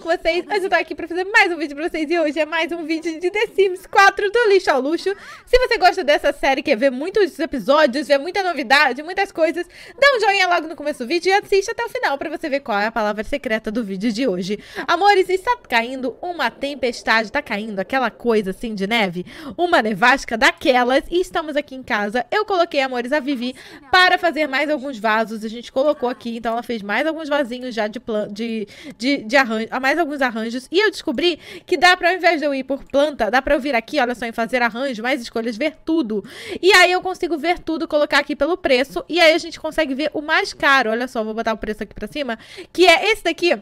com vocês? Mas eu tô aqui pra fazer mais um vídeo pra vocês e hoje é mais um vídeo de The Sims 4 do Lixo ao Luxo. Se você gosta dessa série, quer ver muitos episódios, ver muita novidade, muitas coisas, dá um joinha logo no começo do vídeo e assiste até o final pra você ver qual é a palavra secreta do vídeo de hoje. Amores, está caindo uma tempestade, tá caindo aquela coisa assim de neve, uma nevasca daquelas e estamos aqui em casa. Eu coloquei, amores, a Vivi para fazer mais alguns vasos, a gente colocou aqui, então ela fez mais alguns vasinhos já de, de, de, de arranjo, mais alguns arranjos e eu descobri que dá para, ao invés de eu ir por planta, dá para eu vir aqui, olha só, em fazer arranjo, mais escolhas, ver tudo. E aí eu consigo ver tudo, colocar aqui pelo preço e aí a gente consegue ver o mais caro. Olha só, vou botar o preço aqui para cima, que é esse daqui,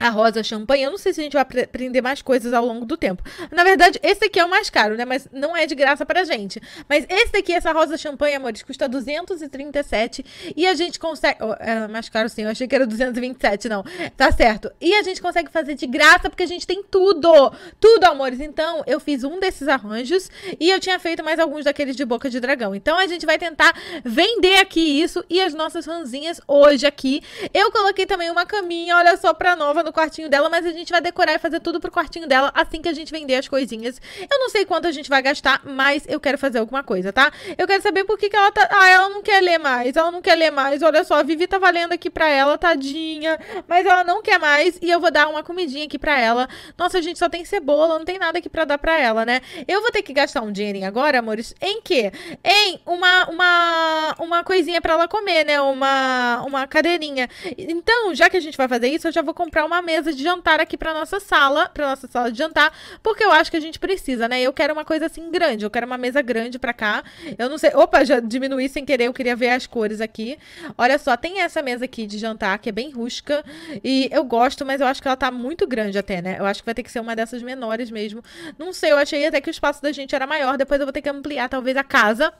a rosa champanhe. Eu não sei se a gente vai aprender mais coisas ao longo do tempo. Na verdade, esse aqui é o mais caro, né? Mas não é de graça pra gente. Mas esse daqui, essa rosa champanhe, amores, custa 237 e a gente consegue... Oh, é mais caro sim, eu achei que era 227, não. Tá certo. E a gente consegue fazer de graça porque a gente tem tudo. Tudo, amores. Então, eu fiz um desses arranjos e eu tinha feito mais alguns daqueles de boca de dragão. Então, a gente vai tentar vender aqui isso e as nossas ranzinhas hoje aqui. Eu coloquei também uma caminha, olha só, pra nova no no quartinho dela, mas a gente vai decorar e fazer tudo pro quartinho dela assim que a gente vender as coisinhas. Eu não sei quanto a gente vai gastar, mas eu quero fazer alguma coisa, tá? Eu quero saber por que, que ela tá. Ah, ela não quer ler mais, ela não quer ler mais. Olha só, a Vivi tá valendo aqui pra ela, tadinha. Mas ela não quer mais e eu vou dar uma comidinha aqui pra ela. Nossa, a gente só tem cebola, não tem nada aqui pra dar pra ela, né? Eu vou ter que gastar um dinheirinho agora, amores, em quê? Em uma, uma, uma coisinha pra ela comer, né? Uma, uma cadeirinha. Então, já que a gente vai fazer isso, eu já vou comprar uma uma mesa de jantar aqui para nossa sala, para nossa sala de jantar, porque eu acho que a gente precisa, né? Eu quero uma coisa assim grande, eu quero uma mesa grande para cá. Eu não sei, opa, já diminuí sem querer, eu queria ver as cores aqui. Olha só, tem essa mesa aqui de jantar que é bem rústica e eu gosto, mas eu acho que ela tá muito grande até, né? Eu acho que vai ter que ser uma dessas menores mesmo. Não sei, eu achei até que o espaço da gente era maior, depois eu vou ter que ampliar talvez a casa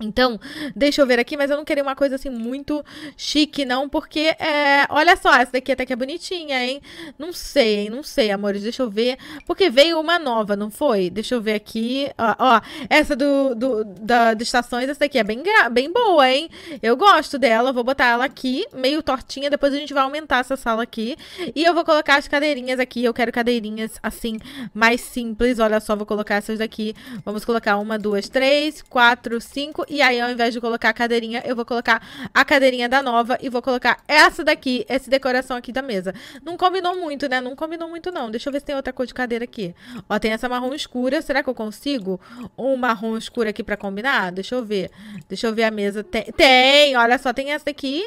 então, deixa eu ver aqui, mas eu não queria uma coisa assim muito chique, não, porque é, olha só, essa daqui até que é bonitinha, hein? Não sei, hein? Não sei, amores, deixa eu ver. Porque veio uma nova, não foi? Deixa eu ver aqui. Ó, ó essa do, do da, de estações, essa daqui é bem, bem boa, hein? Eu gosto dela, vou botar ela aqui, meio tortinha, depois a gente vai aumentar essa sala aqui. E eu vou colocar as cadeirinhas aqui, eu quero cadeirinhas assim, mais simples. Olha só, vou colocar essas daqui. Vamos colocar uma, duas, três, quatro, cinco e aí, ao invés de colocar a cadeirinha, eu vou colocar a cadeirinha da nova e vou colocar essa daqui, essa decoração aqui da mesa. Não combinou muito, né? Não combinou muito, não. Deixa eu ver se tem outra cor de cadeira aqui. Ó, tem essa marrom escura. Será que eu consigo um marrom escuro aqui pra combinar? Deixa eu ver. Deixa eu ver a mesa. Tem, tem olha só, tem essa daqui.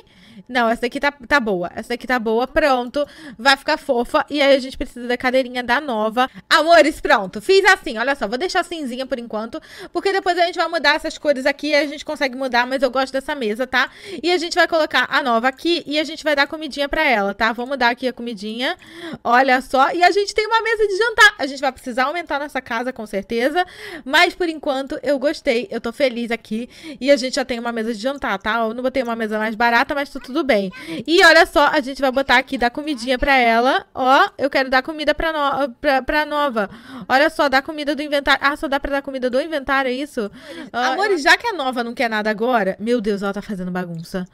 Não, essa daqui tá, tá boa. Essa daqui tá boa, pronto. Vai ficar fofa. E aí a gente precisa da cadeirinha da nova. Amores, pronto. Fiz assim, olha só. Vou deixar cinzinha por enquanto. Porque depois a gente vai mudar essas cores aqui. E a gente consegue mudar, mas eu gosto dessa mesa, tá? E a gente vai colocar a nova aqui. E a gente vai dar comidinha pra ela, tá? Vamos dar aqui a comidinha. Olha só. E a gente tem uma mesa de jantar. A gente vai precisar aumentar nessa casa, com certeza. Mas por enquanto, eu gostei. Eu tô feliz aqui. E a gente já tem uma mesa de jantar, tá? Eu não botei uma mesa mais barata, mas tá tudo tudo bem. E olha só, a gente vai botar aqui, dar comidinha pra ela. Ó, eu quero dar comida pra, no... pra, pra nova. Olha só, dar comida do inventário. Ah, só dá pra dar comida do inventário, é isso? Ah, Amores, já que a nova não quer nada agora... Meu Deus, ela tá fazendo bagunça.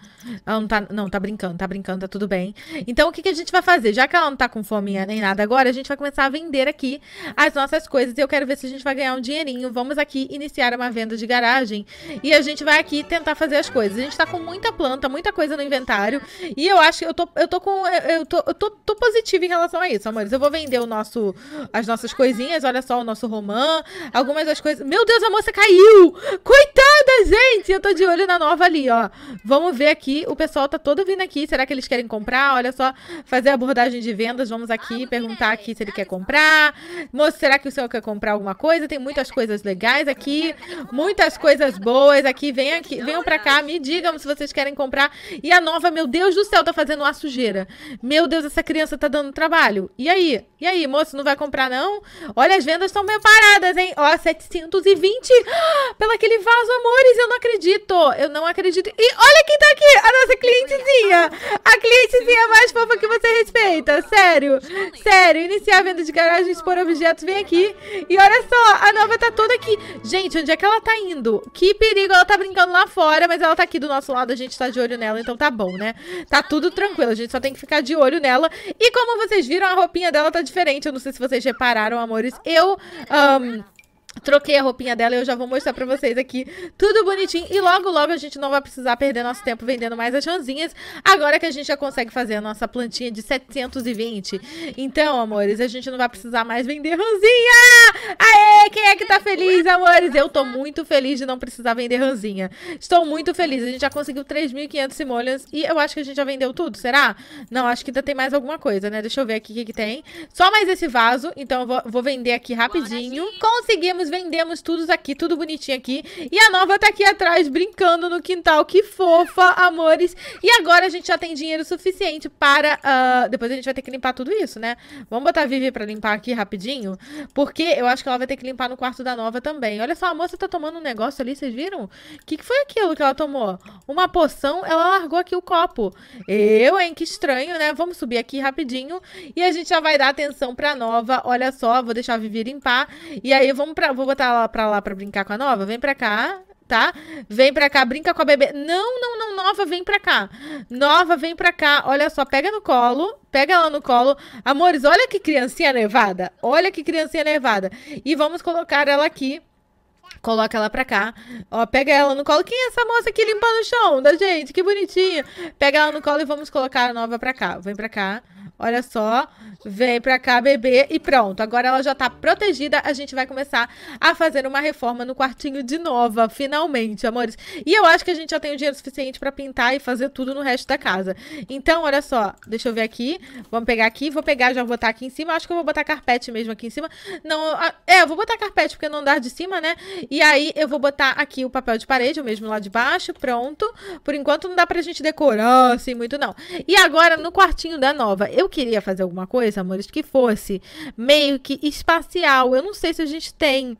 Ela não tá... Não, tá brincando, tá brincando, tá tudo bem. Então, o que, que a gente vai fazer? Já que ela não tá com fome nem nada agora, a gente vai começar a vender aqui as nossas coisas. E eu quero ver se a gente vai ganhar um dinheirinho. Vamos aqui iniciar uma venda de garagem. E a gente vai aqui tentar fazer as coisas. A gente tá com muita planta, muita coisa no inventário inventário. E eu acho que eu tô, eu tô com. Eu tô, eu tô, tô positiva em relação a isso, amores. Eu vou vender o nosso, as nossas coisinhas, olha só, o nosso romã, algumas das coisas. Meu Deus, a moça caiu! Coitada, gente! Eu tô de olho na nova ali, ó. Vamos ver aqui. O pessoal tá todo vindo aqui. Será que eles querem comprar? Olha só, fazer abordagem de vendas. Vamos aqui ah, perguntar aqui se ele quer comprar. Moço, será que o senhor quer comprar alguma coisa? Tem muitas coisas legais aqui, muitas coisas boas aqui. Vem aqui, venham para cá, me digam se vocês querem comprar. E a nova, meu Deus do céu, tá fazendo uma sujeira. Meu Deus, essa criança tá dando trabalho. E aí? E aí, moço, não vai comprar não? Olha, as vendas estão meio paradas, hein? Ó, 720 ah, pelo aquele vaso, amores, eu não acredito. Eu não acredito. E olha quem tá aqui, a nossa clientezinha. A clientezinha mais fofa que você respeita, sério. Sério, iniciar a venda de garagem, expor objetos, vem aqui. E olha só, a nova tá toda aqui. Gente, onde é que ela tá indo? Que perigo, ela tá brincando lá fora, mas ela tá aqui do nosso lado, a gente tá de olho nela, então tá bom, né? Tá tudo tranquilo, a gente só tem que ficar de olho nela. E como vocês viram, a roupinha dela tá diferente. Eu não sei se vocês repararam, amores. Eu. Um, Troquei a roupinha dela e eu já vou mostrar pra vocês aqui tudo bonitinho. E logo, logo a gente não vai precisar perder nosso tempo vendendo mais as ranzinhas. Agora que a gente já consegue fazer a nossa plantinha de 720. Então, amores, a gente não vai precisar mais vender ranzinha! Aê, quem é que tá feliz, amores? Eu tô muito feliz de não precisar vender ranzinha. Estou muito feliz. A gente já conseguiu 3.500 simoleons e eu acho que a gente já vendeu tudo, será? Não, acho que ainda tem mais alguma coisa, né? Deixa eu ver aqui o que, que tem. Só mais esse vaso. Então, eu vou, vou vender aqui rapidinho. Conseguimos nós vendemos tudo aqui, tudo bonitinho aqui. E a nova tá aqui atrás, brincando no quintal. Que fofa, amores. E agora a gente já tem dinheiro suficiente para... Uh, depois a gente vai ter que limpar tudo isso, né? Vamos botar a Vivi pra limpar aqui rapidinho. Porque eu acho que ela vai ter que limpar no quarto da nova também. Olha só, a moça tá tomando um negócio ali, vocês viram? O que, que foi aquilo que ela tomou? Uma poção, ela largou aqui o copo. Eu, hein? Que estranho, né? Vamos subir aqui rapidinho. E a gente já vai dar atenção pra nova. Olha só, vou deixar a Vivi limpar. E aí vamos pra vou botar ela pra lá pra brincar com a nova, vem pra cá, tá? Vem pra cá, brinca com a bebê. Não, não, não, nova, vem pra cá. Nova, vem pra cá. Olha só, pega no colo, pega ela no colo. Amores, olha que criancinha nervada. Olha que criancinha nervada. E vamos colocar ela aqui. Coloca ela pra cá. Ó, pega ela no colo. Quem é essa moça aqui limpando o chão da gente? Que bonitinha. Pega ela no colo e vamos colocar a nova pra cá. Vem pra cá. Olha só, vem pra cá beber e pronto. Agora ela já tá protegida. A gente vai começar a fazer uma reforma no quartinho de nova, finalmente, amores. E eu acho que a gente já tem o dinheiro suficiente pra pintar e fazer tudo no resto da casa. Então, olha só, deixa eu ver aqui. Vamos pegar aqui, vou pegar, já vou botar aqui em cima. Acho que eu vou botar carpete mesmo aqui em cima. Não, ah, é, eu vou botar carpete porque não andar de cima, né? E aí eu vou botar aqui o papel de parede, o mesmo lá de baixo, pronto. Por enquanto não dá pra gente decorar assim muito não. E agora no quartinho da nova, eu eu queria fazer alguma coisa, amores, que fosse meio que espacial. Eu não sei se a gente tem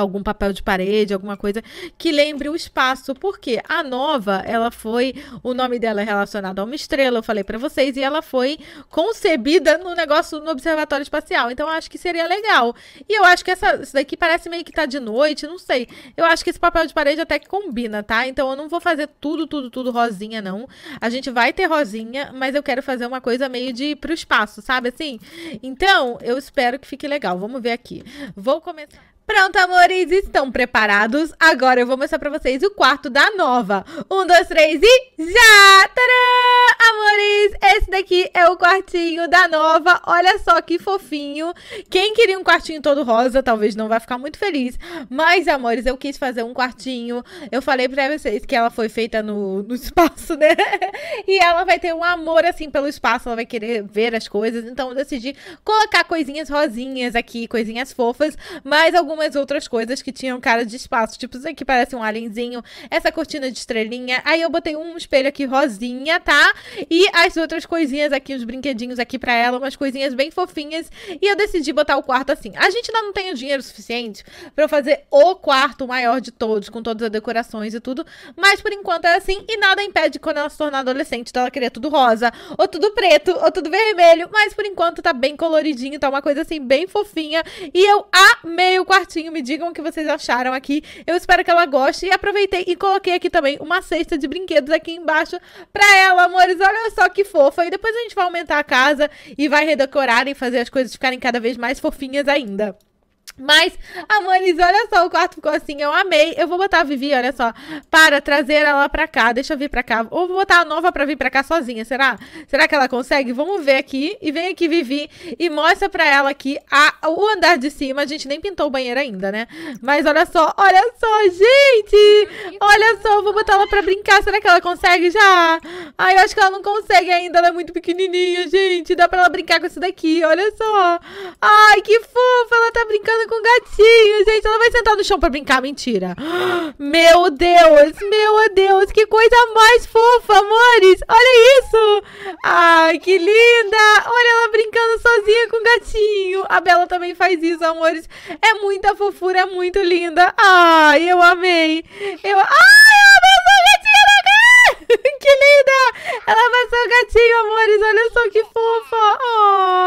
algum papel de parede, alguma coisa que lembre o espaço, porque a nova, ela foi, o nome dela é relacionado a uma estrela, eu falei para vocês, e ela foi concebida no negócio no observatório espacial. Então acho que seria legal. E eu acho que essa isso daqui parece meio que tá de noite, não sei. Eu acho que esse papel de parede até que combina, tá? Então eu não vou fazer tudo, tudo, tudo rosinha não. A gente vai ter rosinha, mas eu quero fazer uma coisa meio de pro espaço, sabe assim? Então, eu espero que fique legal. Vamos ver aqui. Vou começar Pronto, amores, estão preparados? Agora eu vou mostrar pra vocês o quarto da Nova. Um, dois, três e já! Tadã! Amores, esse daqui é o quartinho da Nova. Olha só que fofinho. Quem queria um quartinho todo rosa, talvez não vai ficar muito feliz. Mas, amores, eu quis fazer um quartinho. Eu falei pra vocês que ela foi feita no, no espaço, né? E ela vai ter um amor, assim, pelo espaço. Ela vai querer ver as coisas. Então, eu decidi colocar coisinhas rosinhas aqui, coisinhas fofas. Mas algumas algumas outras coisas que tinham cara de espaço. Tipo, isso aqui parece um alienzinho, essa cortina de estrelinha. Aí eu botei um espelho aqui rosinha, tá? E as outras coisinhas aqui, os brinquedinhos aqui pra ela, umas coisinhas bem fofinhas. E eu decidi botar o quarto assim. A gente ainda não tem o dinheiro suficiente pra eu fazer o quarto maior de todos, com todas as decorações e tudo. Mas por enquanto é assim. E nada impede quando ela se tornar adolescente ela querer tudo rosa, ou tudo preto, ou tudo vermelho. Mas por enquanto tá bem coloridinho, tá uma coisa assim, bem fofinha. E eu amei o quarto me digam o que vocês acharam aqui. Eu espero que ela goste e aproveitei e coloquei aqui também uma cesta de brinquedos aqui embaixo pra ela, amores. Olha só que fofa. E depois a gente vai aumentar a casa e vai redecorar e fazer as coisas ficarem cada vez mais fofinhas ainda. Mas, amores olha só, o quarto ficou assim, eu amei. Eu vou botar a Vivi, olha só, para trazer ela pra cá. Deixa eu vir pra cá. Ou vou botar a Nova pra vir pra cá sozinha, será? Será que ela consegue? Vamos ver aqui. E vem aqui, Vivi, e mostra pra ela aqui a, o andar de cima. A gente nem pintou o banheiro ainda, né? Mas olha só, olha só, gente! Olha só, vou botar ela pra brincar. Será que ela consegue já? Ai, eu acho que ela não consegue ainda. Ela é muito pequenininha, gente. Dá pra ela brincar com isso daqui, olha só. Ai, que fofa! Tá brincando com o gatinho, gente. Ela vai sentar no chão pra brincar. Mentira. Meu Deus, meu Deus. Que coisa mais fofa, amores. Olha isso. Ai, que linda. Olha ela brincando sozinha com o gatinho. A Bela também faz isso, amores. É muita fofura, é muito linda. Ai, eu amei. Eu... Ai, eu amei essa gatinha da que linda! Ela vai ser o gatinho, amores. Olha só que fofa.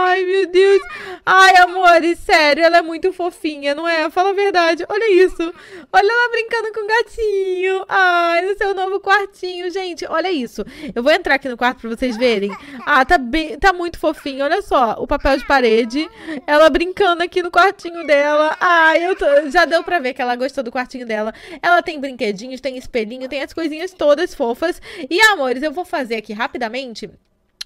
Ai, meu Deus. Ai, amores, sério, ela é muito fofinha, não é? Fala a verdade. Olha isso. Olha ela brincando com o gatinho. Ai, no seu novo quartinho, gente. Olha isso. Eu vou entrar aqui no quarto pra vocês verem. Ah, tá bem, tá muito fofinho. Olha só, o papel de parede. Ela brincando aqui no quartinho dela. Ai, eu tô... já deu pra ver que ela gostou do quartinho dela. Ela tem brinquedinhos, tem espelhinho, tem as coisinhas todas fofas. E, amores, eu vou fazer aqui rapidamente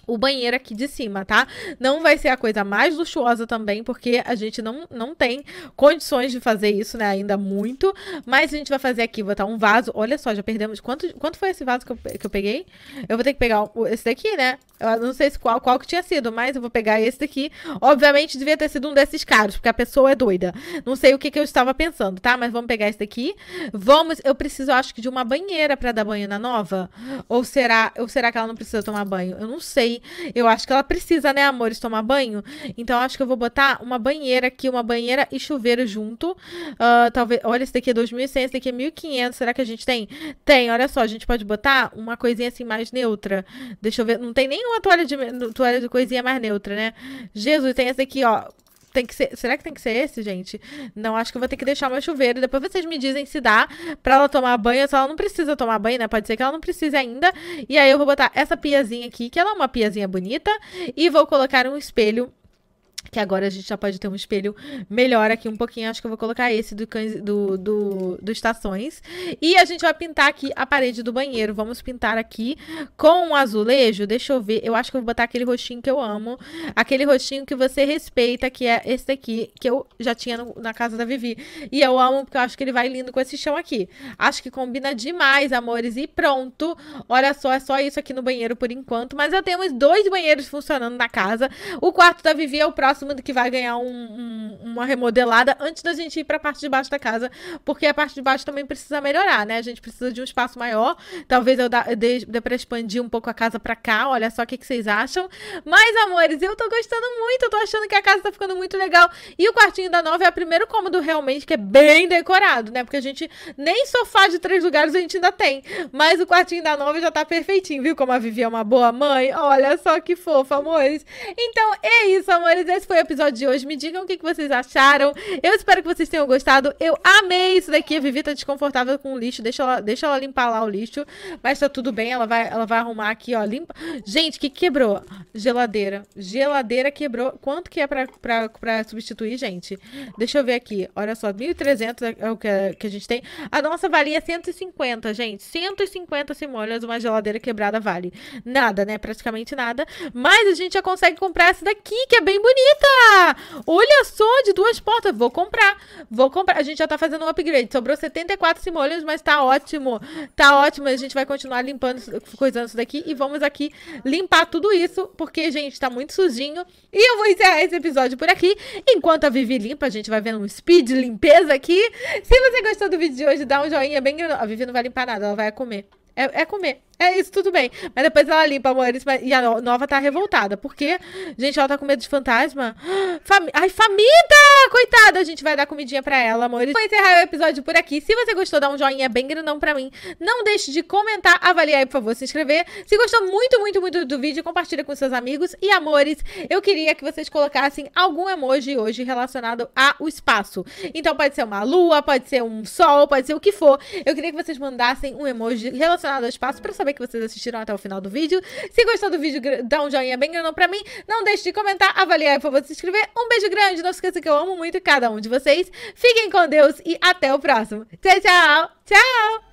o banheiro aqui de cima, tá? Não vai ser a coisa mais luxuosa também, porque a gente não, não tem condições de fazer isso, né, ainda muito. Mas a gente vai fazer aqui, botar um vaso. Olha só, já perdemos. Quanto, quanto foi esse vaso que eu, que eu peguei? Eu vou ter que pegar esse daqui, né? Eu não sei se qual, qual que tinha sido, mas eu vou pegar esse daqui. Obviamente, devia ter sido um desses caros, porque a pessoa é doida. Não sei o que, que eu estava pensando, tá? Mas vamos pegar esse daqui. Vamos, eu preciso, acho que, de uma banheira para dar banho na nova. Ou será, ou será que ela não precisa tomar banho? Eu não sei aí. Eu acho que ela precisa, né, amores, tomar banho. Então acho que eu vou botar uma banheira aqui, uma banheira e chuveiro junto. Uh, talvez. Olha, esse daqui é 2.100, esse daqui é 1.500. Será que a gente tem? Tem, olha só, a gente pode botar uma coisinha assim mais neutra. Deixa eu ver. Não tem nenhuma toalha de, toalha de coisinha mais neutra, né? Jesus, tem essa aqui, ó. Tem que ser, será que tem que ser esse, gente? Não, acho que eu vou ter que deixar meu chuveiro. E depois vocês me dizem se dá pra ela tomar banho. Se ela não precisa tomar banho, né? Pode ser que ela não precise ainda. E aí eu vou botar essa piazinha aqui, que ela é uma piazinha bonita. E vou colocar um espelho que agora a gente já pode ter um espelho melhor aqui um pouquinho. Acho que eu vou colocar esse do, do, do, do Estações. E a gente vai pintar aqui a parede do banheiro. Vamos pintar aqui com um azulejo. Deixa eu ver. Eu acho que eu vou botar aquele roxinho que eu amo. Aquele roxinho que você respeita, que é esse daqui, que eu já tinha no, na casa da Vivi. E eu amo porque eu acho que ele vai lindo com esse chão aqui. Acho que combina demais, amores. E pronto. Olha só, é só isso aqui no banheiro por enquanto. Mas já temos dois banheiros funcionando na casa. O quarto da Vivi é o próximo assumindo que vai ganhar um, um, uma remodelada antes da gente ir para a parte de baixo da casa, porque a parte de baixo também precisa melhorar, né? A gente precisa de um espaço maior. Talvez eu dê, dê para expandir um pouco a casa para cá. Olha só o que, que, vocês acham. Mas, amores, eu tô gostando muito. Eu tô achando que a casa tá ficando muito legal. E o quartinho da nova é o primeiro cômodo realmente que é bem decorado, né? Porque a gente nem sofá de três lugares a gente ainda tem. Mas o quartinho da nova já tá perfeitinho, viu? Como a Vivi é uma boa mãe. Olha só que fofa, amores. Então é isso, amores. Esse foi o episódio de hoje. Me digam o que, vocês acharam. Eu espero que vocês tenham gostado. Eu amei isso daqui. A Vivi tá desconfortável com o lixo. Deixa ela, deixa ela limpar lá o lixo. Mas tá tudo bem. Ela vai, ela vai arrumar aqui, ó. Limpa. Gente, o que quebrou? Geladeira. Geladeira quebrou. Quanto que é pra, pra, pra substituir, gente? Deixa eu ver aqui. Olha só, 1.300 é, é o que, é, que a gente tem. A nossa valia 150, é gente. 150 simolhas uma geladeira quebrada vale. Nada, né? Praticamente nada. Mas a gente já consegue comprar essa daqui, que é bem bonita. Eita! Olha só, de duas portas. Vou comprar. Vou comprar. A gente já tá fazendo um upgrade. Sobrou 74 simoleons, mas tá ótimo. Tá ótimo. A gente vai continuar limpando, coisando isso daqui. E vamos aqui limpar tudo isso, porque, gente, tá muito sujinho. E eu vou encerrar esse episódio por aqui. Enquanto a Vivi limpa, a gente vai vendo um speed limpeza aqui. Se você gostou do vídeo de hoje, dá um joinha bem A Vivi não vai limpar nada, ela vai comer. é, é comer é isso, tudo bem. Mas depois ela limpa a e a Nova tá revoltada. Porque, gente, ela tá com medo de fantasma. Fam... Ai, família! Coitada, a gente vai dar comidinha pra ela, amores. Vou encerrar o episódio por aqui. Se você gostou, dá um joinha bem grandão pra mim. Não deixe de comentar, avaliar e, por favor, se inscrever. Se gostou muito, muito, muito do vídeo, compartilha com seus amigos. E, amores, eu queria que vocês colocassem algum emoji hoje relacionado ao espaço. Então, pode ser uma lua, pode ser um sol, pode ser o que for. Eu queria que vocês mandassem um emoji relacionado ao espaço pra saber saber que vocês assistiram até o final do vídeo. Se gostou do vídeo, dá um joinha bem grandão pra mim. Não deixe de comentar, avaliar e por favor se inscrever. Um beijo grande, não se esqueça que eu amo muito cada um de vocês. Fiquem com Deus e até o próximo. Tchau, tchau! Tchau!